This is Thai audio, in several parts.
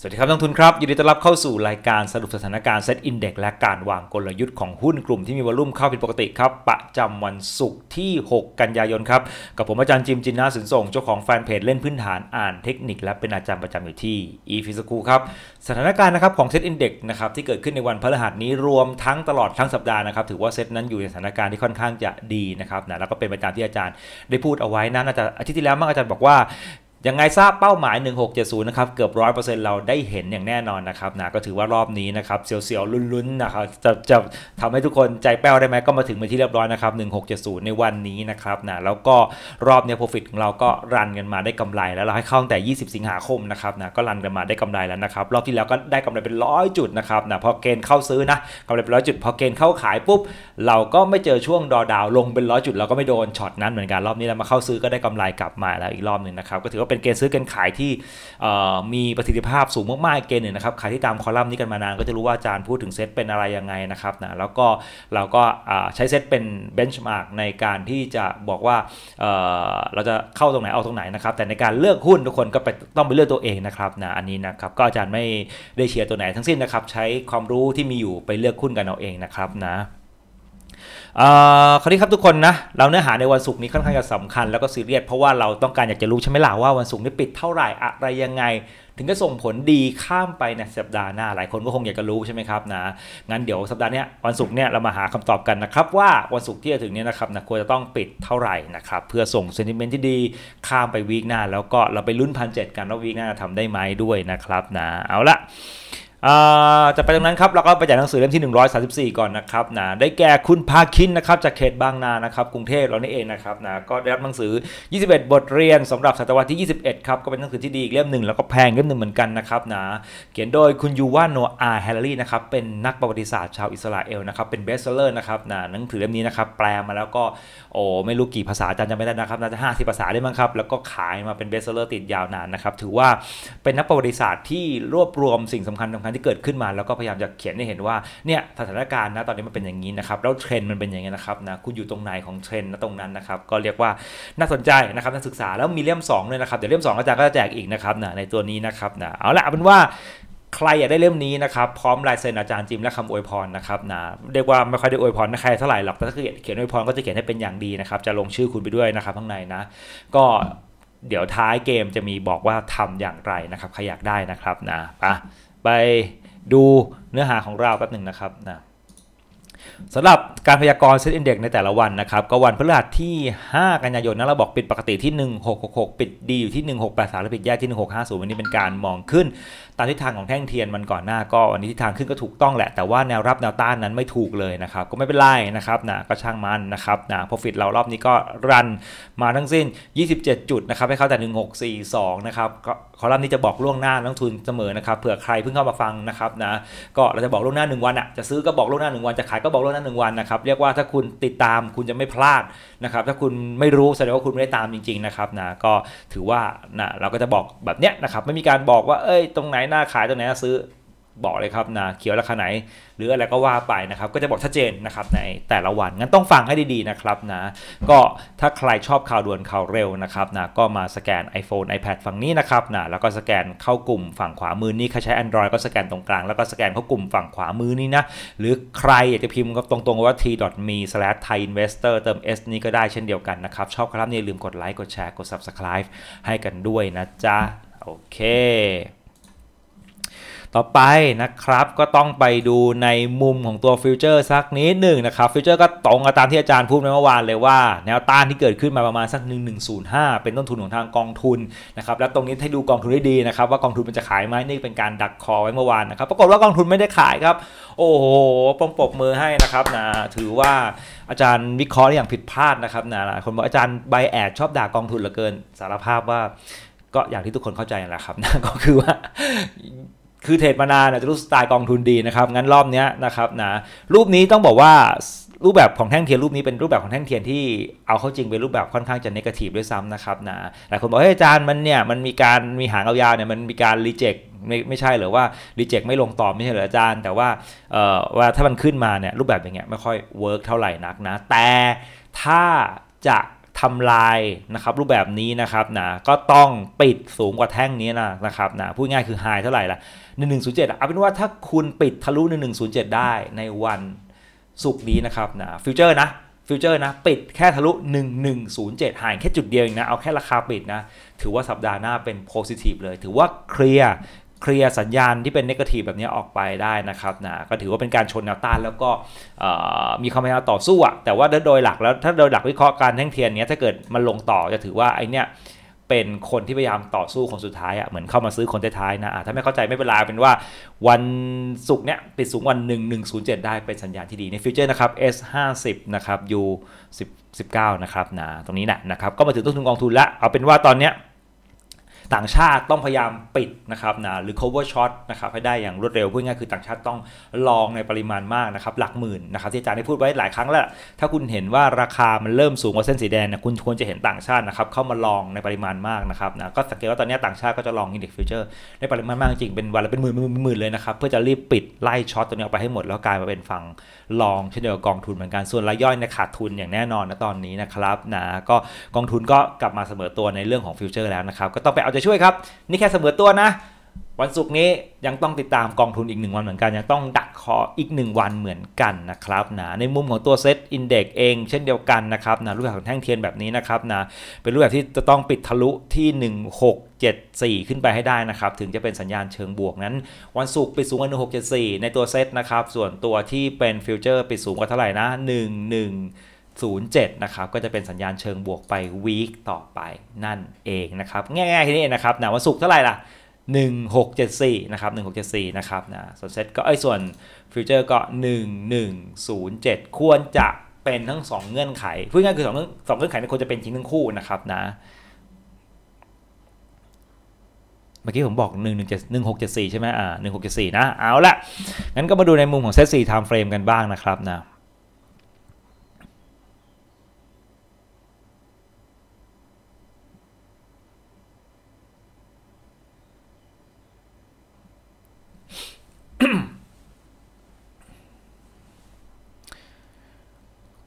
สวัสดีครับนักทุนครับยินดีต้อนรับเข้าสู่รายการสรุปสถานการณ์เซ็ตอินเด็กและการวางกลยุทธ์ของหุ้นกลุ่มที่มีวอลุ่มเข้าผิดปกติครับประจำวันศุกร์ที่ 6 กันยายนครับ กับผมอาจารย์จิมจินนาสินส่งเจ้าของแฟนเพจเล่นพื้นฐานอ่านเทคนิค และเป็นอาจารย์ประจำอยู่ที่อีฟิสกูครับ สถานการณ์นะครับของเซ็ตอินเด็กนะครับที่เกิดขึ้นในวันพฤหัสนี้รวมทั้งตลอดทั้งสัปดาห์นะครับถือว่าเซ็ตนั้นอยู่ในสถานการณ์ที่ค่อนข้างจะดีนะครับนะแล้วก็เป็นไปตามที่อาจารย์ ได้พูดเอาไว้นะอาจารย์อาทิตย์ที่แล้วมั่งอาจารย์บอกว่ายังไงทราบเป้าหมาย 1670 นะครับเกือบ 100%เราได้เห็นอย่างแน่นอนนะครับนะก็ถือว่ารอบนี้นะครับเสียวๆลุ้นๆนะครับจะจะทำให้ทุกคนใจแป้วได้ไหมก็มาถึงมาที่เรียบร้อยนะครับ 1670 ในวันนี้นะครับนะแล้วก็รอบเนี้ย profit ของเราก็รันกันมาได้กำไรแล้วเราให้เข้าตั้งแต่ 20 สิงหาคมนะครับนะก็รันกันมาได้กำไรแล้วนะครับรอบที่แล้วก็ได้กำไรเป็นร้อยจุดนะครับนะพอเกณฑ์เข้าซื้อนะกำไรเป็นร้อยจุดพอเกณฑ์เข้าขายปุ๊บ เราก็ไม่เจอช่วงดอดาวลงเป็นร้อยจุดเราก็ไม่โดนช็อตนั้นเหมือนกันรอบนี้เรามาเข้าซื้อก็ได้กำไรกลับมาแล้วอีกรอบหนึ่งนะครับก็ถือว่าเป็นเ็นเกณฑ์ซื้อเกณฑ์ขายที่มีประสิทธิภาพสูงมากๆเกณฑ์หนึ่งนะครับ ใครที่ตามคอลัมน์นี้กันมานานก็จะรู้ว่าอาจารย์พูดถึงเซตเป็นอะไรยังไงนะครับนะ แล้วก็เราก็ใช้เซตเป็นเบนช์มาร์กในการที่จะบอกว่าเราจะเข้าตรงไหนเอาตรงไหนนะครับ แต่ในการเลือกหุ้นทุกคนก็ไปต้องไปเลือกตัวเองนะครับนะ อันนี้นะครับก็อาจารย์ไม่ได้เชียร์ตัวไหน ทั้งสิ้นนะครับ ใช้ความรู้ที่มีอยู่ไปเลือกหุ้นกันเอาเองนะครับนะคราวนี้ครับทุกคนนะ เราเนื้อหาในวันศุกร์นี้ค่อนข้างจะสำคัญแล้วก็ซีเรียสเพราะว่าเราต้องการอยากจะรู้ใช่ไหมล่ะว่าวันศุกร์นี้ปิดเท่าไหร่ อะไรยังไง ถึงจะส่งผลดีข้ามไปในสัปดาห์หน้า หลายคนก็คงอยากจะรู้ใช่ไหมครับนะงั้นเดี๋ยวสัปดาห์นี้วันศุกร์เนี่ยเรามาหาคำตอบกันนะครับว่าวันศุกร์ที่จะถึงนี้นะครับนะควรจะต้องปิดเท่าไหร่นะครับเพื่อส่งเซนิเมนต์ที่ดีข้ามไปวีคหน้าแล้วก็เราไปลุ้นพันเจ็ดกันว่าวีคหน้าทำได้ไหมด้วยนะครับนะเอาละจะไปตรงนั้นครับเราก็ไปจากหนังสือเล่มที่134 ก่อนนะครับนะได้แก่คุณภาคินนะครับจากเขตบางนานะครับกรุงเทพเรานี่เองนะครับนะก็ได้รับหนังสือ 21 บทเรียนสำหรับศตวรรษที่ 21ครับก็เป็นหนังสือที่ดีเล่มหนึ่งแล้วก็แพงเล่มหนึ่งเหมือนกันนะครับนะเขียนโดยคุณยูวานโนอาแฮลลี่นะครับเป็นนักประวัติศาสตร์ชาวอิสราเอลนะครับเป็นเบสเซอร์นะครับนะหนังสือเล่มนี้นะครับแปลมาแล้วก็โอ้ไม่รู้กี่ภาษาจำจะไม่ได้นะครับน่าจะห้าสิบภาษาได้มั้งครับแล้วก็ขายมาเป็นเบสเซอร์ติดยาวนานนะครับถือว่าเป็นนักประวัติศาสตร์ที่รวบรวมสิ่งสำคัญคัญที่เกิดขึ้นมาแล้วก็พยายามจะเขียนให้เห็นว่าเนี่ยสถานการณ์นะตอนนี้มันเป็นอย่างนี้นะครับแล้วเทรนด์มันเป็นอย่างนี้นะครับนะคุณอยู่ตรงไหนของเทรนด์นะตรงนั้นนะครับก็เรียกว่าน่าสนใจนะครับนักศึกษาแล้วมีเล่ม2เลยนะครับเดี๋ยวเล่ม 2 อาจารย์ก็จะแจกอีกนะครับนะในตัวนี้นะครับนะเอาละเอาเป็นว่าใครอยากได้เล่มนี้นะครับพร้อมลายเซ็นอาจารย์จิม และคำอวยพรนะครับนะเรียกว่าไม่ค่อยได้อวยพรใครเท่าไหร่หรอกแต่ถ้าเขียนอวยพรก็จะเขียนให้เป็นอย่างดีนะครับจะลงชื่อคุณไปด้วยนะครับข้างในนะ ก็เดี๋ยวท้ายเกมจะมีบอกว่าทำอย่างไรนะครับใครอยากได้นะครับนะไปไปดูเนื้อหาของเราแป๊บหนึ่งนะครับนะสำหรับการพยากรณ์เซตินเด็กในแต่ละวันนะครับ ก็วันพฤหัสที่ 5 กันยายนนะเราบอกปิดปกติที่ 1666 ปิดดีอยู่ที่ 1683 และปิดแย่ที่ 1650 วันนี้เป็นการมองขึ้นตามทิศทางของแท่งเทียนมันก่อนหน้าก็วันนี้ทิศทางขึ้นก็ถูกต้องแหละ แต่ว่าแนวรับแนวต้านนั้นไม่ถูกเลยนะครับก็ไม่เป็นไรนะครับนะก็ช่างมันนะครับนะพอฟิตเรารอบนี้ก็รันมาทั้งสิ้น 27 จุดนะครับ ให้เข้าแต่1642นะครับคอลัมน์นี้จะบอกล่วงหน้านักทุนเสมอนะครับเผื่อใครเพิ่งเข้ามาฟังนะครับนะก็เราจะบอกล่วงหน้า1วันอ่ะจะซื้อก็บอกล่วงหน้า 1 วันจะขายก็บอกล่วงหน้า 1 วันนะครับเรียกว่าถ้าคุณติดตามคุณจะไม่พลาดนะครับถ้าคุณไม่รู้ แสดงว่าคุณไม่ได้ตามจริงๆนะครับนะก็ถือว่านะเราก็จะบอกแบบเนี้ยนะครับไม่มีการบอกว่าเอ้ย ตรงไหนหน้าขาย ตรงไหนซื้อบอกเลยครับนะเขียวราคาไหน หรืออะไรก็ว่าไปนะครับก็จะบอกชัดเจนนะครับในแต่ละวันงั้นต้องฟังให้ดีๆนะครับนะก็ถ้าใครชอบข่าวด่วนข่าวเร็วนะครับนะก็มาสแกน iPhone iPad ฝั่งนี้นะครับนะแล้วก็สแกนเข้ากลุ่มฝั่งขวามือนี้ใครใช้ Android ก็สแกนตรงกลาง แล้วก็สแกนเข้ากลุ่มฝั่งขวามือนี้นะ หรือใครอยากจะพิมพ์ตรง ๆว่า t.me/thaiinvestor เติม s นี้ก็ได้เช่นเดียวกันนะครับชอบครับนี่ลืมกดไลค์กดแชร์กด subscribe ให้กันด้วยนะจ๊ะโอเคต่อไปนะครับก็ต้องไปดูในมุมของตัวฟิวเจอร์สักนิดหนึ่งนะครับฟิวเจอร์ก็ตรงกับตามที่อาจารย์พูดในเมื่อวานเลย ว่าแนวต้านที่เกิดขึ้นมาประมาณสัก 1105 เป็นต้นทุนของทางกองทุนนะครับแล้วตรงนี้ให้ดูกองทุนได้ดีนะครับ ว่ากองทุนมันจะขายไหมนี่เป็นการดักคอไว้เมื่อวานนะครับปรากฏว่ากองทุนไม่ได้ขายครับ โอ้โหปมปบมือให้นะครับนะถือว่าอาจารย์วิเคราะห์อย่างผิดพลาดนะครับนะหลายคนบอกอาจารย์ใบแอดชอบด่ากองทุนเหลือเกินสารภาพว่า ก็อย่างที่ทุกคนเข้าใจแหละครับนะก็คือว่าคือเทรดมานานจะรู้สไตล์กองทุนดีนะครับ งั้นรอบนี้นะครับนะรูปนี้ต้องบอกว่ารูปแบบของแท่งเทียนรูปนี้เป็นรูปแบบของแท่งเทียนที่เอาเข้าจริงเป็นรูปแบบค่อนข้างจะนกาทีฟด้วยซ้ำนะครับนะหลายคนบอกเฮ้ยอาจารย์มันเนี่ยมันมีการมีหางยาวเนี่ยมันมีการรีเจ็คไม่ไม่ใช่หรือว่ารีเจ็คไม่ลงต่อไม่ใช่หรืออาจารย์ แต่ว่าเอ่อว่าถ้ามันขึ้นมาเนี่ยรูปแบบอย่างเงี้ยไม่ค่อยเวิร์กเท่าไหร่นักนะแต่ถ้าจะทำลายนะครับรูปแบบนี้นะครับนะก็ต้องปิดสูงกว่าแท่งนี้นะนะครับนะพูดง่ายคือไฮเท่าไหร่ละ1107เอาเป็นว่าถ้าคุณปิดทะลุ 1107 ได้ในวันศุกร์นี้นะครับนะฟิวเจอร์นะฟิวเจอร์นะ ปิดแค่ทะลุ 1107ห่างแค่จุดเดียว เองนะเอาแค่ราคาปิดนะถือว่าสัปดาห์หน้าเป็นโพซิทีฟเลย ถือว่าเคลียร์เคลียร์สัญญาณที่เป็นเนกาทีฟแบบนี้ออกไปได้นะครับนะก็ถือว่าเป็นการชนแนวต้าน แล้วก็มีความพยายามต่อสู้อะแต่ว่าโดยหลัก แล้วถ้าโดยหลักวิเคราะห์การแท่งเทียนเนี้ยถ้าเกิดมันลงต่อจะถือว่าไอเนี้ยเป็นคนที่พยายามต่อสู้คนสุดท้ายอะ่ะเหมือนเข้ามาซื้อคนท้ายๆนะะถ้าไม่เข้าใจไม่เป็นไรเป็นว่าวันศุกร์เนี้ยปิดสูงวัน 1 1 0 7 ได้เป็นสัญญาณที่ดีในฟิวเจอร์นะครับ S 5 0นะครับ U เก19นะครับนะตรงนี้นะนะครับ ก็มาถึงต้นทุนกองทุนละเอาเป็นว่าตอนเนี้ยต่างชาติต้องพยายามปิดนะครับนะหรือ cover shot นะครับให้ได้อย่างรวดเร็วพูดง่ายคือต่างชาติต้องลองในปริมาณมากนะครับหลักหมื่นนะครับที่อาจารย์ได้พูดไว้หลายครั้งแล้วถ้าคุณเห็นว่าราคามันเริ่มสูงกว่าเส้นสีแดงนะคุณควรจะเห็นต่างชาตินะครับเข้ามาลองในปริมาณมากนะครับนะก็สังเกตว่าตอนนี้ต่างชาติก็จะลอง index future ในปริมาณมากจริงเป็นวันละเป็นหมื่นหมื่นเลยนะครับเพื่อจะรีบปิดไล่ช็อตตัวนี้ออกไปให้หมด แล้วกลายมาเป็นฝั่งลองเช่นเดียวกับกองทุนเหมือนกันส่วนรายย่อยในขาดทุนอย่างแน่นอนนะตอนนี้นะครับนะก็กองทุนก็กลับมาเสมอตัวในเรื่องของฟิวเจอร์แล้วนะครับก็ต้องไปเอาจะช่วยครับนี่แค่เสมอตัวนะ วันศุกร์นี้ยังต้องติดตามกองทุนอีก 1 วันเหมือนกันยังต้องดักคออีก 1 วันเหมือนกันนะครับนะในมุมของตัวเซตอินเด็กเองเช่นเดียวกันนะครับนะรูปแบบของแท่งเทียนแบบนี้นะครับนะเป็นรูปแบบที่จะต้องปิดทะลุที่1674 ขึ้นไปให้ได้นะครับถึงจะเป็นสัญญาณเชิงบวกนั้น วันศุกร์ปิดสูงกว่า1674 ในตัวเซตนะครับส่วนตัวที่เป็นฟิวเจอร์ปิดสูงกว่าเท่าไหร่นะ 11 07 นะครับ ก็จะเป็นสัญญาณเชิงบวกไป วีคต่อไป นั่นเองนะครับ ง่ายๆทีนี้นะครับนะวันศุกร์เท่าไหร่ล่ะ 1674 นะครับ 1674 นะครับนะส่วนเซ็ตก็ไอ้ส่วนฟิวเจอร์ก็ 1107 ควรจะเป็นทั้ง 2 เงื่อนไข พูดง่ายคือ2เงื่อนสองเงื่อนไขควรจะเป็นจริงทั้งคู่นะครับ นะ เมื่อกี้ผมบอก 1 1 7 1 6 7 4 ใช่ไหมอ่า1 6 7 4 นะ เอาละงั้นก็มาดูในมุมของเซต4ไทม์เฟรมกันบ้างนะครับ นะ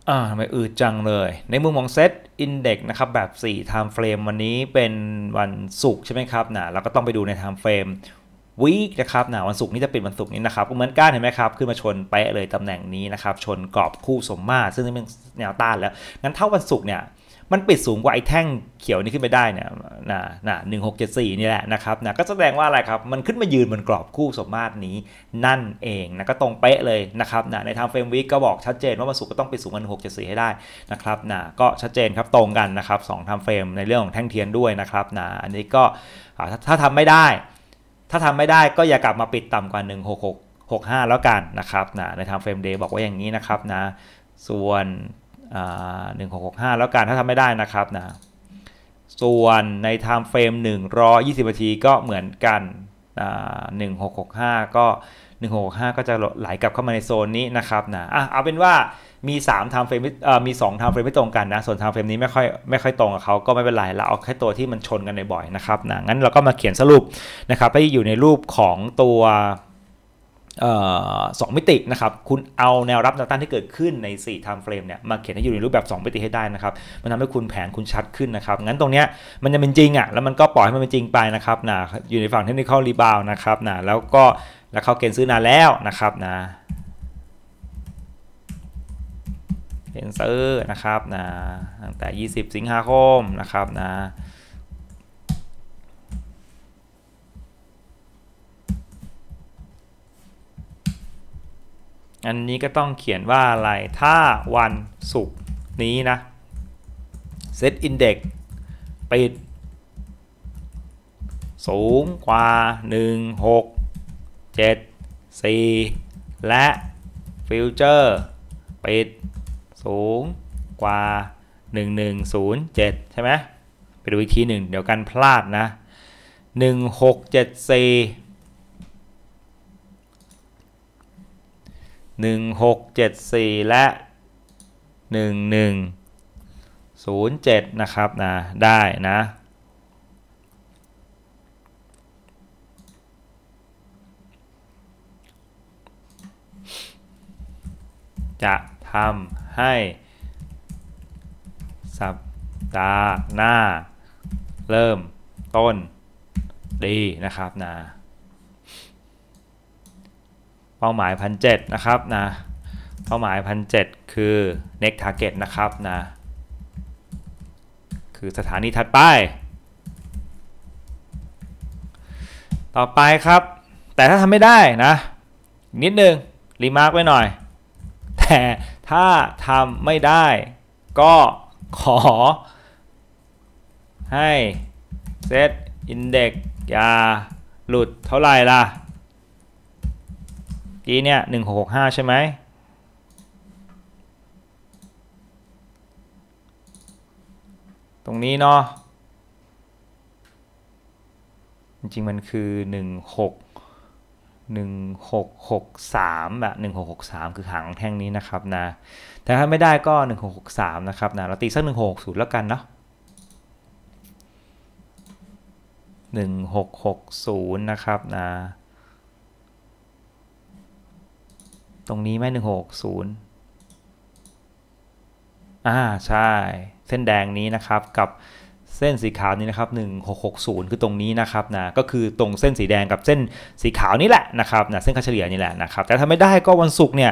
อ่าทำไมอืดจังเลย ในมุมมองเซตอินเด็กนะครับ แบบ 4 time frame วันนี้เป็นวันศุกร์ใช่ไหมครับนะเราก็ต้องไปดูใน time frame วีคนะครับนะวันศุกร์นี้จะเป็นวันศุกร์นี้นะครับก็เหมือนกันเห็นไหมครับขึ้นมาชนไปเลยตำแหน่งนี้นะครับชนกรอบคู่สมมาตรซึ่งเป็นแนวต้านแล้วงั้นเท่าวันศุกร์เนี่ยมันปิดสูงกว่าไอ้แท่งเขียวนี้ขึ้นไปได้เนี่ยนะนะหนึ่งหกเจ็ดสี่นี่แหละนะครับนะก็แสดงว่าอะไรครับ มันขึ้นมายืนบนกรอบคู่สมมาตรนี้ นั่นเองนะก็ตรงเป๊ะเลยนะครับนะในทางเฟรมวิกก็บอกชัดเจนว่าวันศุกร์ก็ต้องไปสูงกว่นหกเจ็ดสี่ให้ได้นะครับนะก็ชัดเจนครับตรงกันนะครับสองทำเฟรมในเรื่องของแท่งเทียนด้วยนะครับนะอันนี้ก็ถ้าทำไม่ได้ ถ้าทำไม่ได้ก็อย่ากลับมาปิดต่ำกว่า16665 แล้วกันนะครับนะในทางเฟรมเดย์บอกว่าอย่างนี้นะครับนะส่วนหนึ่งหกหกห้าแล้วกันถ้าทำไม่ได้นะครับนะส่วนในไทม์เฟรม120นาทีก็เหมือนกันหนึ่งหกหกห้าก็หนึ่งหกห้าก็จะไหลกลับเข้ามาในโซนนี้นะครับนะอ่ะเอาเป็นว่ามี3ามไทม์เฟรมมี2งไทม์เฟรมไม่ตรงกันนะ ส่วนไทม์เฟรมนี้ไม่ค่อยไม่ค่อยตรงกับเขาก็ไม่เป็นไร เราเอาแค่ตัวที่มันชนกันบ่อยๆนะครับนะงั้นเราก็มาเขียนสรุปนะครับ ให้อยู่ในรูปของตัวสองมิตินะครับคุณเอาแนวรับแนวต้าน ที่เกิดขึ้นใน 4 time frame เนี่ยมา เขียนให้อยู่ในรูปแบบ 2 มิติให้ได้นะครับมันทำให้คุณแผนคุณชัดขึ้นนะครับงั้นตรงเนี้ยมันจะเป็นจริงอ่ะแล้วมันก็ปล่อยให้มันเป็นจริงไปนะครับนะอยู่ในฝั่งเทคนิคอลรีบาวนะครับนะแล้วก็แล้วเขาเกณฑ์ซื้อนานแล้วนะครับนะเกณฑ์ซื้อนะครับนะตั้งแต่ 20 สิงหาคมนะครับนะอันนี้ก็ต้องเขียนว่าอะไร ถ้าวันศุกร์นี้นะเซตอินเด็กปิด สูงกว่า 1 6 7 4 และฟิ f เจอร์ปิด สูงกว่า 1107 ใช่ไหม ไปดูอีกทีหนึ่งเดี๋ยวกันพลาดนะ 1674 1674 และ 1107 นะครับนะ ได้นะ จะทำให้สัปดาห์หน้าเริ่มต้นดีนะครับนะเป้าหมายพันเนะครับนะ เป้าหมายพันเคือ next target นะครับนะ คือสถานีถัดไป ต่อไปครับ แต่ถ้าทำไม่ได้นะ นิดนึง รีมาร์กไว้หน่อย แต่ถ้าทำไม่ได้ก็ขอให้เซตอินเด็กซ์อย่า หลุดเท่าไหร่ล่ะกี้เนี่ยหนึ่งหกห้าใช่ไหมตรงนี้เนาะจริงๆมันคือหนึ่งหกหนึ่งหกหกสามแบบหนึ่งหกหกสามคือหางแท่งนี้นะครับนะแต่ถ้าไม่ได้ก็หนึ่งหกหกสามนะครับนะ เราตีสักหนึ่งหกศูนย์แล้วกันเนาะหนึ่งหกหกศูนย์นะครับนะตรงนี้ไหมหนึ่งหกศูนย์อ่าใช่ เส้นแดงนี้นะครับกับเส้นสีขาวนี้นะครับ 1660 คือตรงนี้นะครับนะก็คือตรงเส้นสีแดงกับเส้นสีขาวนี่แหละนะครับนะเส้นค่าเฉลี่ยนี่แหละนะครับ แต่ถ้าไม่ได้ก็วันศุกร์เนี่ย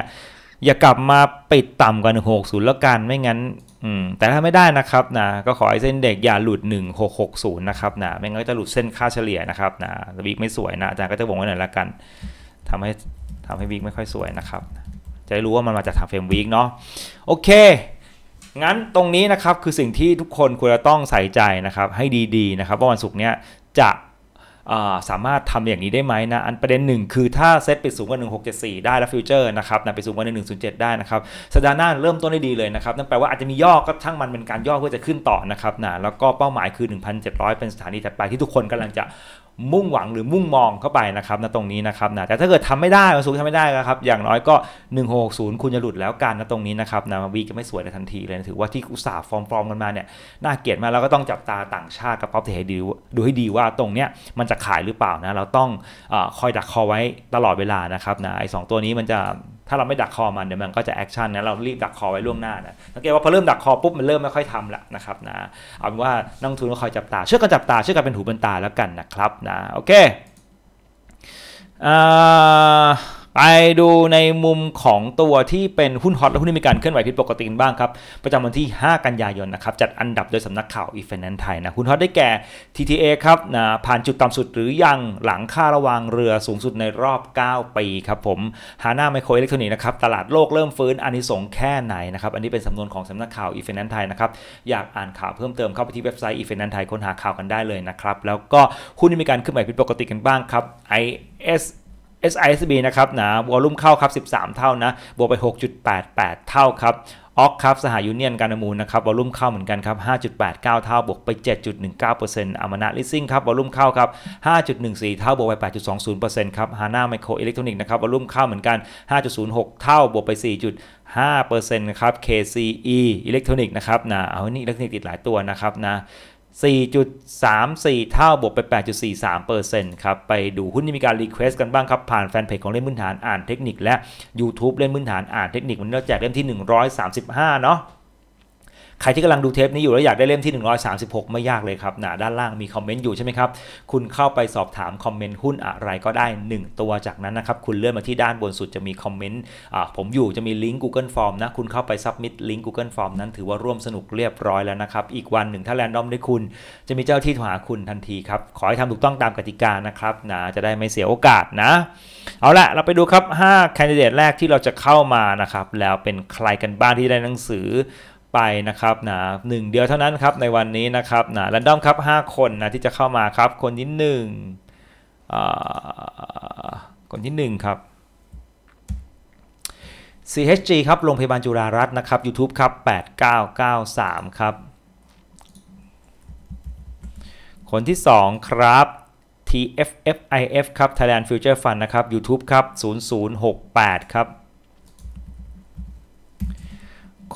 อย่ากลับมาปิดต่ำกว่า 160แล้วกันไม่งั้นอืมแต่ถ้าไม่ได้นะครับนะก็ขอให้เส้นเด็กอย่าหลุด 1660นะครับนะไม่งั้นจะหลุดเส้นค่าเฉลี่ยนะครับนะะบีกไม่สวยนะอาจารย์ก็จะบอกไว้หน่อยละกันทำให้ทำให้วิกไม่ค่อยสวยนะครับ จะได้รู้ว่ามันมาจากทางเฟรมวิกเนาะโอเค งั้นตรงนี้นะครับคือสิ่งที่ทุกคนควรจะต้องใส่ใจนะครับให้ดีๆนะครับว่าวันศุกร์เนี้ยจะสามารถทำอย่างนี้ได้ไหมนะอันประเด็นหนึ่งคือถ้าเซตปิดสูงกว่า 1674ได้แล้วฟิวเจอร์นะครับนะไปสูงกว่า1107 ได้นะครับสัปดาห์หน้าเริ่มต้นได้ดีเลยนะครับนั่นแปลว่าอาจจะมีย่อก็ช่างมันเป็นการย่อเพื่อจะขึ้นต่อนะครับนะแล้วก็เป้าหมายคือ 1,700 เป็นสถานีถัดไปที่ทุกคนกำลังจะมุ่งหวังหรือมุ่งมองเข้าไปนะครับนะตรงนี้นะครับนะแต่ถ้าเกิดทำไม่ได้มันสูงทำไม่ได้นะครับอย่างน้อยก็ 1660คุณจะหลุดแล้วกันนะตรงนี้นะครับนะวีก็ไม่สวยในทันทีเลยนะถือว่าที่อุตสาห์ฟอร์มฟอมกันมาเนี่ยน่าเกลียดมากแล้วก็ต้องจับตาต่างชาติกับป๊อปเทดีดูให้ดีว่าตรงเนี้ยมันจะขายหรือเปล่านะเราต้องอคอยดักคอไว้ตลอดเวลานะครับนะไอ้สตัวนี้มันจะถ้าเราไม่ดักคอมัน เดี๋ยวมันก็จะแอคชั่นนะเรารีบดักคอไว้ล่วงหน้านะสังเกตว่าพอเริ่มดักคอ ปุ๊บ มันเริ่มไม่ค่อยทำละนะครับนะ เอาเป็นว่านักทุนก็คอยจับตาเชื่อกันจับตาเชื่อกันเป็นหูเป็นตาแล้วกันนะครับนะ โอเคอ่าไปดูในมุมของตัวที่เป็นหุ้นฮอตและหุ้นที่มีการเคลื่อนไหวผิดปกติบ้างครับ ประจำวันที่ 5 กันยายนนะครับ จัดอันดับโดยสำนักข่าวอีเฟนแนนไทยนะ หุ้นฮอตได้แก่ TTA ครับนะผ่านจุดต่ำสุดหรือยังหลังค่าระวางเรือสูงสุดในรอบ 9 ปีครับ ผมฮาน่าไมโครอิเล็กทรอนิกส์นะครับ ตลาดโลกเริ่มฟื้นอันนี้ส่งแค่ไหนนะครับอันนี้เป็นสำนวนของสำนักข่าวอีเฟนแนนไทยนะครับอยากอ่านข่าวเพิ่มเติมเข้าไปที่เว็บไซต์อีเฟนแนนไทยค้นหาข่าวกันได้เลยนะครับแล้วก็หุ้นที่มีการเคลื่อนไหวผิดปกติกันบ้างครับ IS SISB นะครับ นะวอลุ่มเข้าครับ 13 เท่า นะ บวกไป 6.88 เท่า ครับออกครับสหยูเนียนการปมูลนะครับ วอลุ่มเข้าเหมือนกันครับ 5.89 เท่า บวกไป 7.19%อามานาลิซิ่งครับ วอลุ่มเข้าครับ 5.14 เท่าบวกไป 8.20%ครับฮาน่าไมโครอิเล็กทรอนิกส์นะครับ วอลุ่มเข้าเหมือนกัน 5.06 เท่าบวกไป 4.5%นะครับ KCE อิเล็กทรอนิกส์นะครับนะเอา นี่อิเล็กทรอนิกส์ติด หลายตัว นะครับนะ4.34 เท่าบวกไป 8.43%ครับ ไปดูหุ้นที่มีการรีเควสต์กันบ้างครับผ่านแฟนเพจของเล่นมื้นฐานอ่านเทคนิคและ YouTube เล่นมื้นฐานอ่านเทคนิควันนี้เราแจกเล่มที่ 135 เนาะใครที่กำลังดูเทปนี้อยู่แล้วอยากได้เล่มที่136 ไม่ยากเลยครับหนาด้านล่างมีคอมเมนต์อยู่ใช่ไหมครับคุณเข้าไปสอบถามคอมเมนต์หุ้นอะไรก็ได้ 1 ตัวจากนั้นนะครับคุณเลื่อนมาที่ด้านบนสุดจะมีคอมเมนต์ผมอยู่จะมีลิงก์ Google Form นะคุณเข้าไปซับมิดลิงก์ Google Form นั้นถือว่าร่วมสนุกเรียบร้อยแล้วนะครับอีกวันหนึ่งถ้าแรนดอมได้คุณ จะมีเจ้าที่ถหาคุณทันทีครับขอให้ทำถูกต้องตามกติกานะครับนะจะได้ไม่เสียโอกาสนะเอาละเราไปดูครับ5แคนดิเดตแรกที่เราจะเข้ามานะครับแล้วเป็นใครกันบ้างที่ได้หนังสือไปนะครับนะหนึ่งเดียวเท่านั้นครับในวันนี้นะครับนะแรนดอมครับ 5 คนนะที่จะเข้ามาครับคนที่หนึ่งคนที่หนึ่งครับ CHG ครับโรงพยาบาลจุฬารัตน์นะครับ YouTube ครับ 8993 ครับ คนที่ 2 ครับ TFFIF ครับ Thailand Future Fund นะครับ YouTube ครับ 0068 ครับ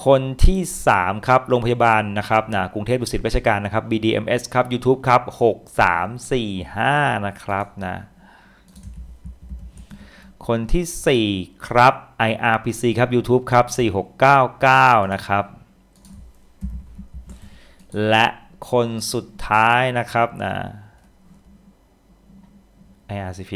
คนที่ 3 ครับ โรงพยาบาลนะครับ นะกรุงเทพบุสิตราชการนะครับ BDMS ครับ YouTube ครับ 6345 นะครับนะคนที่ 4 ครับ IRPC ครับ YouTube ครับ 4699 นะครับ และคนสุดท้ายนะครับนะ IRCP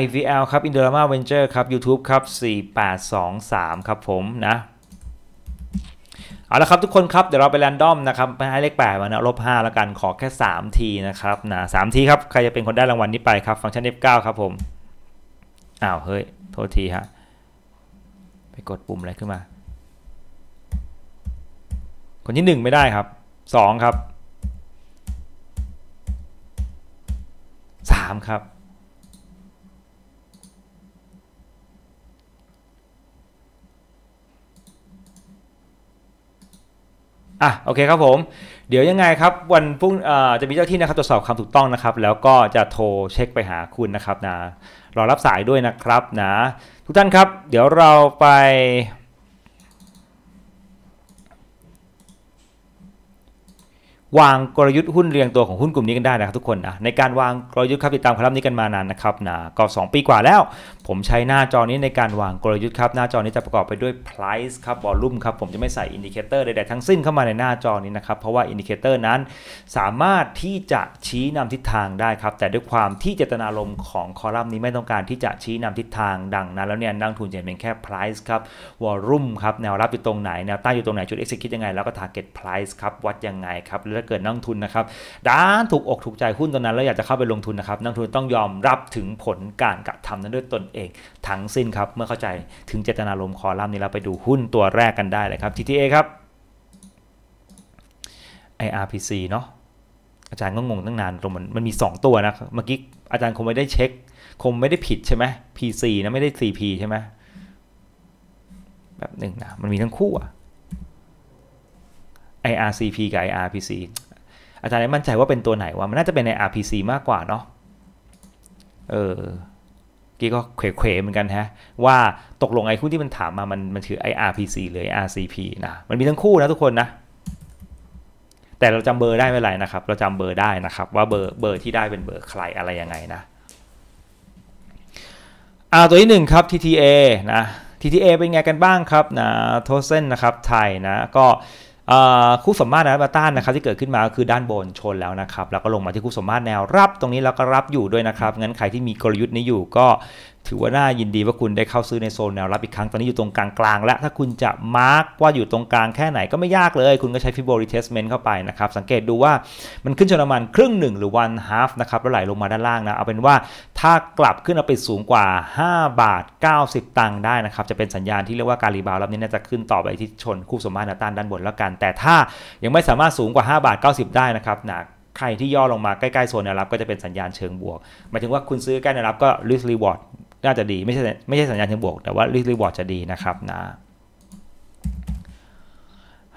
IVL ครับ Indorama Venture ครับ YouTube ครับ 4823 ครับผมนะ เอาละครับทุกคนครับเดี๋ยวเราไปแรนดอมนะครับไปให้เลข8มานะลบ5 แล้วกันขอแค่ 3 ทีนะครับนะสทีครับ ใครจะเป็นคนได้รางวัลนนี้ไปครับฟังก์ชัน F9 ครับผมอ้าวเฮ้ยโทษทีฮะไปกดปุ่มอะไรขึ้นมา คนที่ 1 ไม่ได้ครับ 2 ครับ 3 ครับอ่ะโอเคครับผมเดี๋ยวยังไงครับ วันพรุ่งจะมีเจ้าที่นะครับตรวจสอบความถูกต้องนะครับ แล้วก็จะโทรเช็คไปหาคุณนะครับนะรอรับสายด้วยนะครับนะทุกท่านครับเดี๋ยวเราไปวางกลยุทธ์หุ้นเรียงตัวของหุ้นกลุ่มนี้กันได้นะครับทุกคนนะในการวางกลยุทธ์ครับติดตามคอลัมน์นี้กันมานานนะครับนะก็ 2 ปีกว่าแล้ว ผมใช้หน้าจอนี้ในการวางกลยุทธ์ครับหน้าจอนี้จะประกอบไปด้วย price ครับ volume ครับผมจะไม่ใส่อินดิเคเตอร์ใดๆทั้งสิ้นเข้ามาในหน้าจอนี้นะครับเพราะว่าอินดิเคเตอร์นั้น สามารถที่จะชี้นำทิศทางได้ครับแต่ด้วยความที่เจตนารมณ์ของคอลัมน์นี้ไม่ต้องการที่จะชี้นำทิศทางดังนั้นแล้วเนี่ยนักทุนจะเป็นแค่ price ครับ volume ครับแนวรับอยู่ตรงไหนแนวต้านอยู่ตรงไหนจุด exit คิดยังไงแล้วก็ target price ครับวัดยังไงครับาเกิดนักทุนนะครับด้านถูกอกถูกใจหุ้นตัวนั้นแล้วอยากจะเข้าไปลงทุน นะครับนักทุนต้องยอมรับถึงผลการกระทำนั้นด้วยตนเอง ทั้งสิ้นครับ เมื่อเข้าใจถึงเจตนารมณ์คอลัมน์นี้เราไปดูหุ้นตัวแรกกันได้เลยครับ TTA ครับ IRPC เนาะอาจารย์ก็งงตั้งนานตรงมันมันมี 2 ตัวนะเมื่อกี้อาจารย์คงไม่ได้เช็ค คงไม่ได้ผิดใช่ไหม PC นะไม่ได้ CP ใช่ไหมแบบหนึ่งนะมันมีทั้งคู่อะ IRCP กับ IRPC อาจารย์ไมมั่นใจว่าเป็นตัวไหนวะมันน่าจะเป็นใน RPC มากกว่าเนาะเออกี้ก็เขวๆเหมือนกันฮะว่าตกลงไอ้คู่ที่มันถามมามันมันคือ IRPC หรือ RCP นะมันมีทั้งคู่นะทุกคนนะแต่เราจำเบอร์ได้ไม่ไรนะครับเราจำเบอร์ได้นะครับว่าเบอร์เบอร์ที่ได้เป็นเบอร์ใครอะไรยังไงนะอ่าตัวที่หนึ่งครับ TTA นะ TTA เป็นไงกันบ้างครับนะโทเซนนะครับไทยนะก็คู่สมมาตรแอตตานนะครับที่เกิดขึ้นมาคือด้านบนชนแล้วนะครับ แล้วก็ลงมาที่คู่สมมาตรแนวรับตรงนี้แล้วก็รับอยู่ด้วยนะครับงั้นใครที่มีกลยุทธ์นี้อยู่ก็ถือว่าน่ายินดีว่าคุณได้เข้าซื้อในโซนแนวรับอีกครั้งตอนนี้อยู่ตรงกลางกลางแล้วถ้าคุณจะมาร์กว่าอยู่ตรงกลางแค่ไหนก็ไม่ยากเลย คุณก็ใช้ฟิโบริเทสเมนต์เข้าไปนะครับ สังเกตดูว่ามันขึ้นชนมันครึ่งหนึ่งหรือวันฮาฟนะครับ แล้วไหลลงมาด้านล่างนะ เอาเป็นว่าถ้ากลับขึ้นมาไปสูงกว่า5บาท90 ตังค์ได้นะครับจะเป็นสัญญาณที่เรียกว่าการรีบาวรับนี้น่าจะขึ้นต่อไปที่ชนคู่สมมาตรต้านด้านบนแล้วกันแต่ถ้ายังไม่สามารถสูงกว่า5บาท90 ได้นะครับหนักใครที่ย่อลงมาใกล้ๆโซนแนวรับก็จะเป็นสัญญาณเชิงบวกหมายถึงว่าคุณซื้อใกล้แนวรับก็ risk reward น่าจะดี ไม่ใช่ไม่ใช่สัญญาณเชิงบวก แต่ว่ารีวอร์ดจะดีนะครับนะ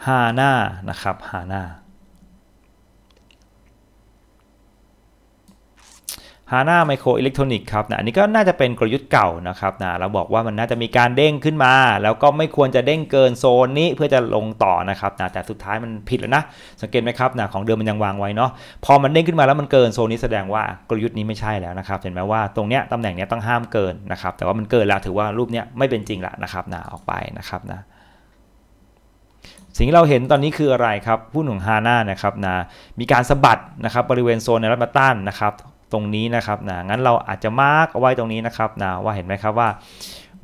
ฮาน่านะครับฮาน่าฮาน่าไมโครอิเล็กทรอนิกส์ครับนะ อันนี้ก็น่าจะเป็นกลยุทธ์เก่านะครับนะ เราบอกว่ามันน่าจะมีการเด้งขึ้นมา แล้วก็ไม่ควรจะเด้งเกินโซนนี้เพื่อจะลงต่อนะครับนะ แต่สุดท้ายมันผิดแล้วนะ สังเกตไหมครับนะ ของเดิมมันยังวางไว้เนาะ พอมันเด้งขึ้นมาแล้วมันเกินโซนนี้แสดงว่ากลยุทธ์นี้ไม่ใช่แล้วนะครับ เห็นไหมว่าตรงเนี้ยตำแหน่งเนี้ยต้องห้ามเกินนะครับ แต่ว่ามันเกินแล้วถือว่ารูปเนี้ยไม่เป็นจริงละนะครับนะ ออกไปนะครับนะ สิ่งที่เราเห็นตอนนี้คืออะไรครับ ผู้หนุ่งฮาน่านะครับนะมีการสะบัดนะครับบริเวณโซนในรัฐมาตันนะครับตรงนี้นะครับนะงั้นเราอาจจะมาร์กเอาไว้ตรงนี้นะครับนะว่าเห็นไหมครับว่า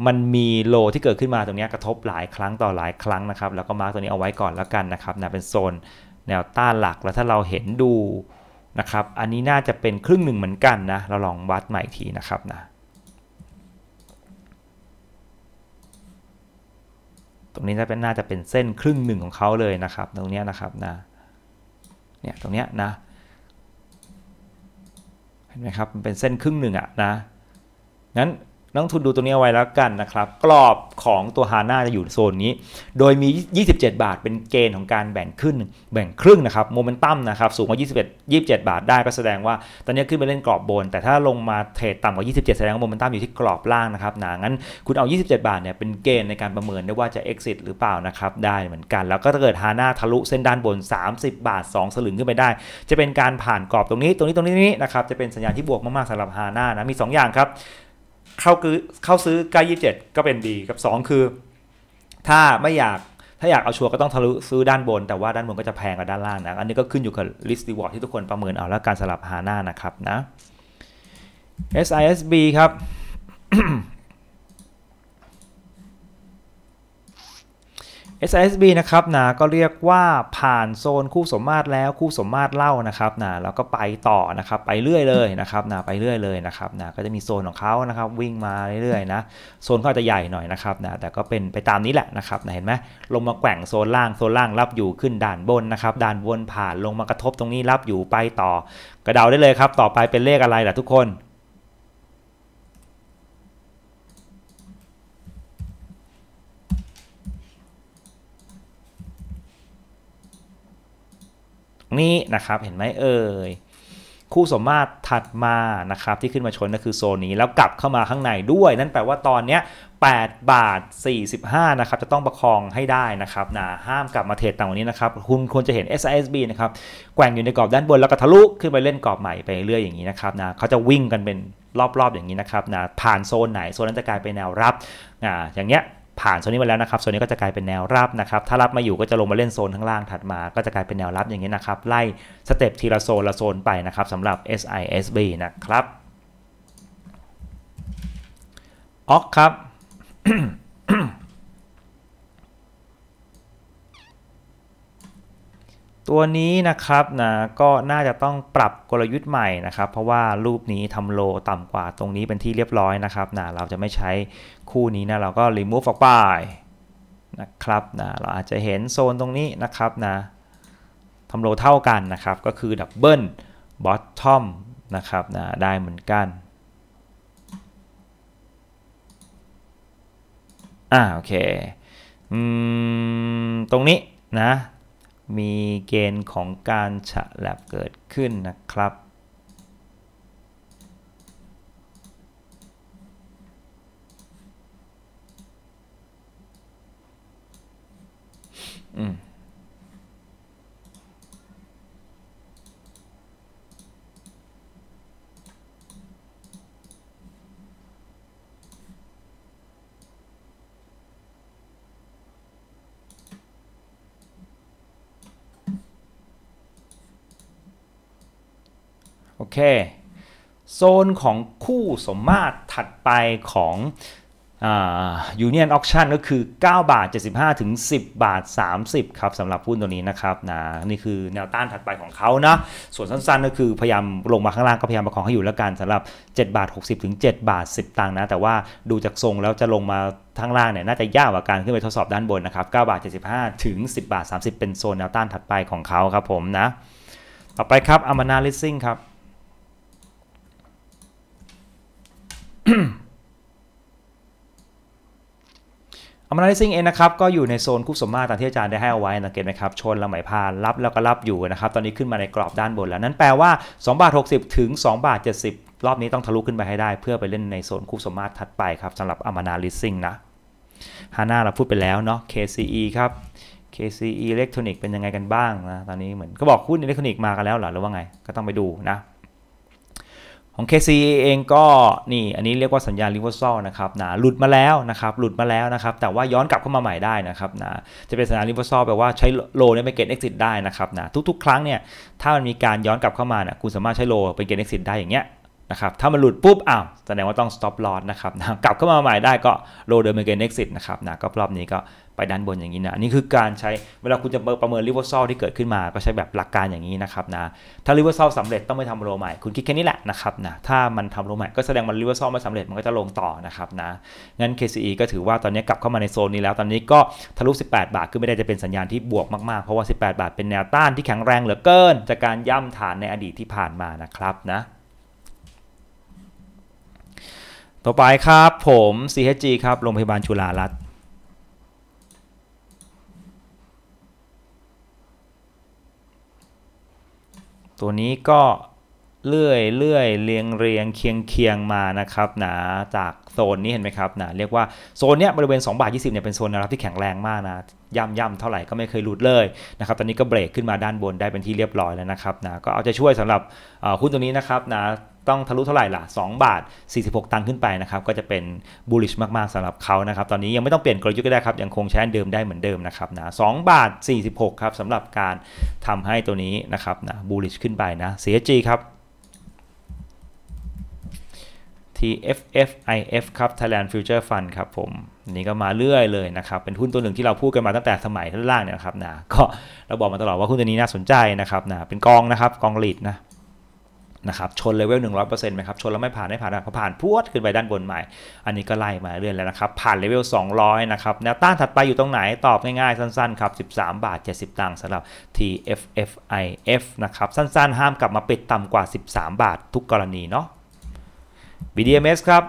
มันมีโลที่เกิดขึ้นมาตรงนี้กระทบหลายครั้งต่อหลายครั้งนะครับ แล้วก็มาร์กตัวนี้เอาไว้ก่อนแล้วกันนะครับนะเป็นโซนแนวต้านหลัก แล้วถ้าเราเห็นดูนะครับ อันนี้น่าจะเป็น ครึ่งหนึ่งเหมือนกันนะ เราลองวัดใหม่ทีนะครับนะ ตรงนี้จะเป็นน่าจะเป็นเส้นครึ่งหนึ่งของเขาเลยนะครับ ตรงนี้นะครับนะเนี่ย ตรงนี้นะเห็นไหมครับมันเป็นเส้นครึ่งหนึ่งอะนะงั้นนักทุนดูตัวนี้ไว้แล้วกันนะครับ กรอบของตัวฮาน่าจะอยู่โซนนี้ โดยมี 27 บาทเป็นเกณฑ์ของการแบ่งขึ้นแบ่งครึ่งนะครับโมเมนตัมนะครับสูงกว่า21 27 บาทได้ก็แสดงว่าตอนนี้ขึ้นไปเล่นกรอบบน แต่ถ้าลงมาเทรดต่ำกว่า 27 แสดงว่าโมเมนตัมอยู่ที่กรอบล่างนะครับนะงั้นคุณเอา 27 บาทเนี่ยเป็นเกณฑ์ในการประเมินได้ว่าจะ exit หรือเปล่านะครับได้เหมือนกัน แล้วก็ถ้าเกิดฮาน่าทะลุเส้นด้านบน 30 บาท 2สลึงขึ้นไปได้ จะเป็นการผ่านกรอบตรงนี้ตรงนี้ตรงนี้นะครับจะเป็นสัญญาณที่บวกมากๆสำหรับฮาน่านะมี2 อย่างครับเข้าคือเข้าซื้อใกล้ยี่สิบเจ็ดก็เป็นดีกับสองคือ ถ้าไม่อยากถ้าอยากเอาชัวร์ก็ต้องทะลุซื้อด้านบน แต่ว่าด้านบนก็จะแพงกว่าด้านล่างนะ อันนี้ก็ขึ้นอยู่กับสต์รีวอร์ดที่ทุกคนประเมินเอาแล้วการสลับหาหน้านะครับนะ SISB ครับ SISB นะครับนะก็เรียกว่าผ่านโซนคู่สมมาตรแล้วคู่สมมาตรเล่านะครับนะแล้วก็ไปต่อนะครับไปเรื่อยเลยนะครับนะไปเรื่อยเลยนะครับนะก็จะมีโซนของเขานะครับวิ่งมาเรื่อยๆนะโซนเขาจะใหญ่หน่อยนะครับนะแต่ก็เป็นไปตามนี้แหละนะครับนะเห็นไหมลงมาแกว่งโซนล่างโซนล่างรับอยู่ขึ้นด่านบนนะครับด่านบนผ่านลงมากระทบตรงนี้รับอยู่ไปต่อกระเดาได้เลยครับต่อไปเป็นเลขอะไรล่ะทุกคนนี้นะครับเห็นไหมเอ่ยคู่สมมาตรถัดมานะครับที่ขึ้นมาชนก็คือโซนนี้แล้วกลับเข้ามาข้างในด้วย นั่นแปลว่าตอนนี้ 8 บาท 45นะครับจะต้องประคองให้ได้นะครับนะห้ามกลับมาเทรดต่างวันนี้นะครับคุณควรจะเห็น SISB นะครับแกว่งอยู่ในกรอบด้านบนแล้วก็ทะลุขึ้นไปเล่นกรอบใหม่ไปเรื่อยอย่างนี้นะครับนะเขาจะวิ่งกันเป็นรอบๆอย่างนี้นะครับนะผ่านโซนไหนโซนนั้นจะกลายเป็นแนวรับอ่าอย่างเงี้ยผ่านโซนนี้มาแล้วนะครับโซนนี้ก็จะกลายเป็นแนวรับนะครับ ถ้ารับมาอยู่ก็จะลงมาเล่นโซนข้างล่างถัดมาก็จะกลายเป็นแนวรับอย่างนี้นะครับ ไล่สเต็ปทีละโซนละโซนไปนะครับสำหรับ SISB นะครับออกครับตัวนี้นะครับนะก็น่าจะต้องปรับกลยุทธ์ใหม่นะครับ เพราะว่ารูปนี้ทำโลต่ำกว่าตรงนี้เป็นที่เรียบร้อยนะครับนะเราจะไม่ใช้คู่นี้นะเราก็รีมูฟออกไปนะครับนะเราอาจจะเห็นโซนตรงนี้นะครับนะทำโลเท่ากันนะครับก็คือดับเบิลบอททอมนะครับนะได้เหมือนกันอ่าโอเคอืมตรงนี้นะมีเกณฑ์ของการฉลับเกิดขึ้นนะครับอืมเคโซนของคู่สมมาตรถัดไปของยูเนียนออคชั่นก็คือ9บาท75ถึง10บาท30ครับสำหรับหุ้นตัวนี้นะครับนะนี่คือแนวต้านถัดไปของเขานะ ส่วนสั้น ๆก็คือพยายามลงมาข้างล่างก็พยายามประคองให้อยู่แล้วกันสำหรับ7บาท60ถึง7บาท10ตังค์นะ แต่ว่าดูจากทรงแล้วจะลงมาทางล่างเนี่ย น่าจะยากกว่าการขึ้นไปทดสอบด้านบนนะครับ9บาท75ถึง10บาท30 เป็นโซนแนวต้านถัดไปของเขาครับผมนะ ต่อไปครับอามานาลิซิ่งครับอัมนาลิซิ่งเองนะครับ ก็อยู่ในโซนคู่สมมาตรตามที่อาจารย์ได้ให้เอาไว้นะเก็ตไหมครับ ชนละไหมพานรับแล้วก็รับอยู่นะครับ ตอนนี้ขึ้นมาในกรอบด้านบนแล้วนั้นแปลว่า2บาท60 ถึง2บาท70 รอบนี้ต้องทะลุขึ้นไปให้ได้เพื่อไปเล่นในโซนคู่สมมาตรถัดไปครับสำหรับอัมนาลิซิ่งนะ ฮาน่าเราพูดไปแล้วเนาะ KCE ครับ KCE อิเล็กทรอนิกส์เป็นยังไงกันบ้างนะตอนนี้เหมือนก็บอกหุ้นอิเล็กทรอนิกส์มากันแล้วเหรอหรือว่าไงก็ต้องไปดูนะของ KCA เองก็นี่อันนี้เรียกว่าสัญญาณ reversal นะครับนะหลุดมาแล้วนะครับหลุดมาแล้วนะครับแต่ว่าย้อนกลับเข้ามาใหม่ได้นะครับนะจะเป็นสัญญาณ reversal แปลว่าใช้โลเนี่ยเป็น gain exit ได้นะครับนะทุกๆ ครั้งเนี่ยถ้ามันมีการย้อนกลับเข้ามาเนี่ยคุณสามารถใช้โลเป็น gain exit ได้อย่างเงี้ยนะครับถ้ามันหลุดปุ๊บอ้าวแสดงว่าต้อง stop loss นะครับนะกลับเข้ามาใหม่ได้ก็โลเดิมเป็น gain exit นะครับนะก็รอบนี้ก็ไปด้านบนอย่างนี้นะ อันนี้คือการใช้เวลาคุณจะประเมินรีเวอร์ซอลที่เกิดขึ้นมา ก็ใช้แบบหลักการอย่างนี้นะครับนะ ถ้ารีเวอร์ซอลสำเร็จต้องไม่ทำโลใหม่คุณคิดแค่นี้แหละนะครับนะ ถ้ามันทำโลใหม่ก็แสดงมันรีเวอร์ซอลไม่สำเร็จมันก็จะลงต่อนะครับนะ งั้น KCE ก็ถือว่าตอนนี้กลับเข้ามาในโซนนี้แล้ว ตอนนี้ก็ทะลุ 18 บาทขึ้นไม่ได้จะเป็นสัญญาณที่บวกมากๆ เพราะว่า 18 บาทเป็นแนวต้านที่แข็งแรงเหลือเกินจากการย่ำฐานในอดีตที่ผ่านมานะครับนะ ต่อไปครับผม CHG ครับโรงพยาบาลจุฬารัตนตัวนี้ก็เลื่อยเลื่อยเรียงเรียงเคียงเคียงมานะครับหนาจากโซนนี้เห็นไหมครับหนาเรียกว่าโซนเนี้ยบริเวณ2บาท20เนี่ยเป็นโซนแนวรับที่แข็งแรงมากนะย่ำย่ำเท่าไหร่ก็ไม่เคยหลุดเลยนะครับตอนนี้ก็เบรกขึ้นมาด้านบนได้เป็นที่เรียบร้อยแล้วนะครับนะก็เอาจะช่วยสำหรับหุ้นตัวนี้นะครับนะต้องทะลุเท่าไหร่ล่ะ2บาท 46 ตังค์ขึ้นไปนะครับ ก็จะเป็นบูลลิชมาก ๆสำหรับเขานะครับ ตอนนี้ยังไม่ต้องเปลี่ยนกลยุทธ์ก็ได้ครับ ยังคงใช้เดิมได้เหมือนเดิมนะครับนะสบาท 46 ครับสำหรับการทำให้ตัวนี้นะครับนะบูลลิชขึ้นไปนะ CSG ครับ TFFIF ครับ Thailand Future Fund ครับ ผมนี่ก็มาเรื่อยเลยนะครับ เป็นหุ้นตัวหนึ่งที่เราพูดกันมาตั้งแต่สมัยท่านล่างเนี่ยครับนะก็เราบอกมาตลอดว่าหุ้นตัวนี้น่าสนใจนะครับนะเป็นกองนะครับกองลีดนะนะครับชนเลเวลหนึ่งร้อยเปอร์เซ็นต์ไหมครับชนแล้วไม่ผ่านไม่ผ่านพอผ่านพวดขึ้นไปด้านบนใหม่ อันนี้ก็ไล่มาเรื่อยแล้วนะครับ ผ่านเลเวลสองร้อยนะครับแนวต้านถัดไปอยู่ตรงไหนตอบง่ายๆ สั้นๆ ครับสิบสามบาทเจ็ดสิบตังค์สำหรับ TFFIF นะครับสั้นๆ ห้ามกลับมาปิดต่ำกว่าสิบสามบาททุกกรณีเนาะ BDMs ครับ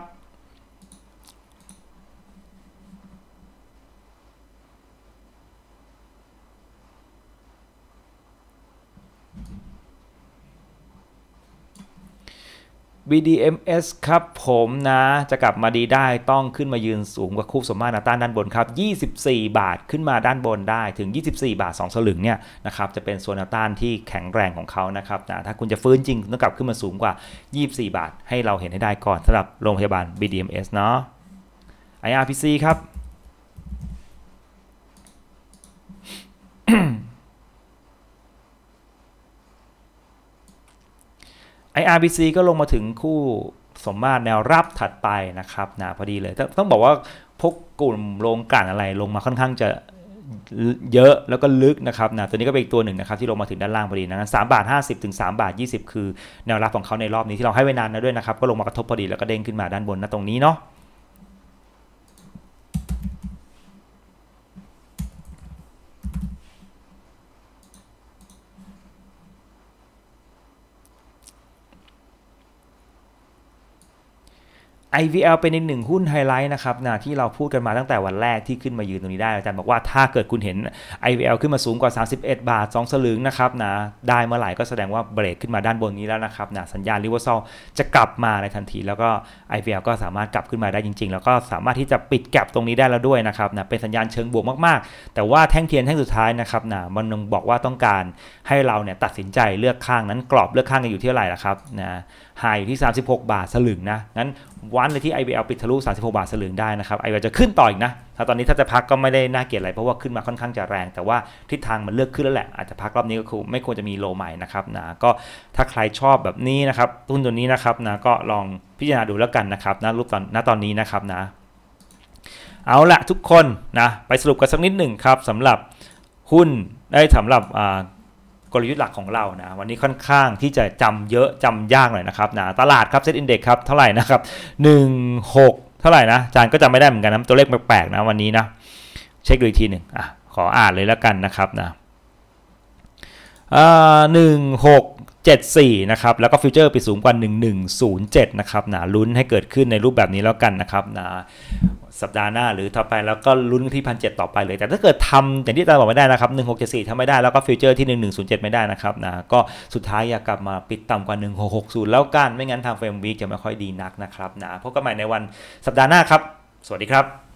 BDMs ครับผมนะจะกลับมาดีได้ต้องขึ้นมายืนสูงกว่าคู่สมมาตรนาต้านด้านบนครับ 24 บาทขึ้นมาด้านบนได้ถึง 24 บาท2สลึงเนี่ย นะครับจะเป็นโซนต้านที่แข็งแรงของเขานะครับนะถ้าคุณจะฟื้นจริงต้องกลับขึ้นมาสูงกว่า 24 บาท ให้เราเห็นให้ได้ก่อนสำหรับโรงพยาบาล BDMs เนาะ IRPC ครับไ IRBC ก็ลงมาถึงคู่สมมาตรแนวรับถัดไปนะครับนะพอดีเลยต้องบอกว่าพกกลุ่มลงกันอะไรลงมาค่อนข้างจะเยอะแล้วก็ลึกนะครับนะตัวนี้ก็เป็นอีกตัวหนึ่งนะครับที่ลงมาถึงด้านล่างพอดีนะสามบาทห้าสิบถึงสามบาทยี่สิบคือแนวรับของเขาในรอบนี้ที่เราให้ไว้นานนะด้วยนะครับก็ลงมากระทบพอดีแล้วก็เด้งขึ้นมาด้านบนนะตรงนี้เนาะ IVL เป็นอีกหนึ่งหุ้นไฮไลท์นะครับนะที่เราพูดกันมาตั้งแต่วันแรกที่ขึ้นมายืนตรงนี้ได้อาจารย์บอกว่าถ้าเกิดคุณเห็น IVL ขึ้นมาสูงกว่า 31 บาท 2 สลึงนะครับนะได้เมื่อไหร่ก็แสดงว่าเบรกขึ้นมาด้านบนนี้แล้วนะครับนะสัญญาณริเวอร์ซอลจะกลับมาในทันที แล้วก็ IVL ก็สามารถกลับขึ้นมาได้จริงๆ แล้วก็สามารถที่จะปิดแกลบตรงนี้ได้แล้วด้วยนะครับนะเป็นสัญญาณเชิงบวกมากๆ แต่ว่าแท่งเทียนแท่งสุดท้ายนะครับนะมันบอกว่าต้องการให้เราเนี่ยตัดสินใจเลือกข้างนั้นกรอบเลือกข้างกันอยู่ที่เท่าไหร่ละครับนะไฮที่ 36 บาทสลึงนะ งั้นวันเลยที่ IBL ปิดทะลุ36 บาทสลึง ได้นะครับ IBL จะขึ้นต่ออีกนะ ถ้าตอนนี้ถ้าจะพักก็ไม่ได้น่าเกลียดอะไรเพราะว่าขึ้นมาค่อนข้างจะแรง แต่ว่าทิศทางมันเลือกขึ้นแล้วแหละ อาจจะพักรอบนี้ก็คือไม่ควรจะมีโลใหม่นะครับนะ ก็ถ้าใครชอบแบบนี้นะครับ หุ้นตัวนี้นะครับนะก็ลองพิจารณาดูแล้วกันนะครับนะรูปตอนณตอนนี้นะครับนะ เอาละทุกคนนะไปสรุปกันสักนิดหนึ่งครับสำหรับหุ้นได้สำหรับกลยุทธ์หลักของเรานะ วันนี้ค่อนข้างที่จะจำเยอะจำยากหน่อยนะครับนะตลาดครับเซ็ตอินเด็กครับ เท่าไหร่นะครับหนึ่งหกเท่าไหร่นะจานก็จำไม่ได้เหมือนกันนะ ตัวเลขแปลกๆนะวันนี้นะ เช็คดูอีกทีหนึ่งอ่ะขออ่านเลยแล้วกันนะครับนะหนึ่งหกเจ็ดสี่นะครับ แล้วก็ฟิวเจอร์ไปสูงกว่าหนเจ็ดนะครับนะลุ้นให้เกิดขึ้นในรูปแบบนี้แล้วกันนะครับนะสัปดาห์หน้าหรือต่อไปแล้วก็ลุ้นที่พันเต่อไปเลย แต่ถ้าเกิดทำอย่างที่ตาบอกไม่ได้นะครับหนึ่งหกเจ็ดสี่ทำไม่ได้แล้วก็ฟิวเจอร์ที่หนึ่งหนึ่งศูนย์เจ็ดไม่ได้นะครับนะก็สุดท้ายอย่ากลับมาปิดต่ำกว่าหนึ่งหกหกศูนย์แล้วกัน ไม่งั้นทางเฟรมวีจะไม่ค่อยดีนักนะครับนะพบกันใหม่ในวันสัปดาห์หน้าครับ สวัสดีครับ